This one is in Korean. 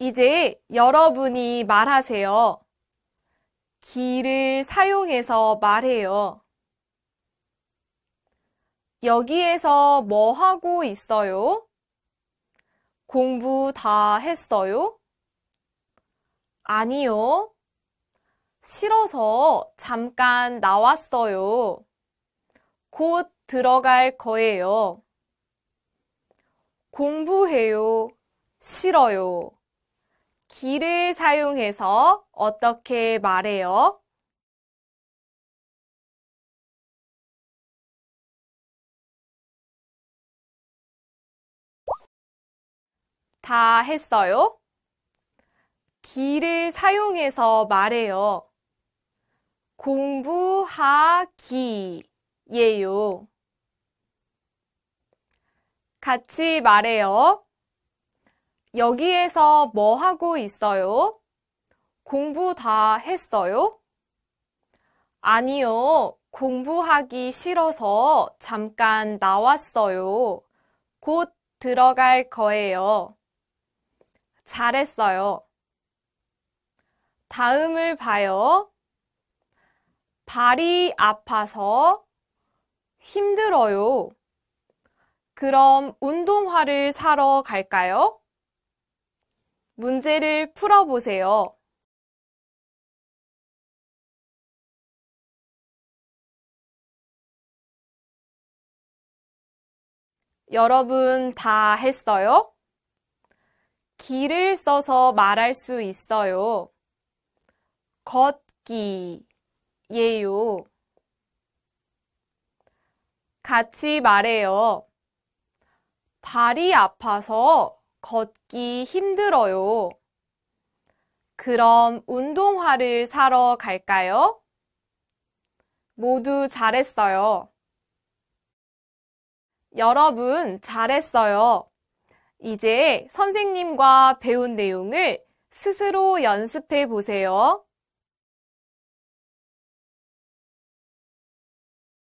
이제 여러분이 말하세요. 기를 사용해서 말해요. 여기에서 뭐 하고 있어요? 공부 다 했어요? 아니요. 싫어서 잠깐 나왔어요. 곧 들어갈 거예요. 공부해요. 싫어요. 기를 사용해서 어떻게 말해요? 다 했어요? 기를 사용해서 말해요. 공부하기예요. 같이 말해요. 여기에서 뭐 하고 있어요? 공부 다 했어요? 아니요. 공부하기 싫어서 잠깐 나왔어요. 곧 들어갈 거예요. 잘했어요. 다음을 봐요. 발이 아파서 힘들어요. 그럼 운동화를 사러 갈까요? 문제를 풀어보세요. 여러분 다 했어요? 기를 써서 말할 수 있어요. 걷기예요. 같이 말해요. 발이 아파서 걷기 힘들어요. 그럼 운동화를 사러 갈까요? 모두 잘했어요. 여러분, 잘했어요. 이제 선생님과 배운 내용을 스스로 연습해 보세요.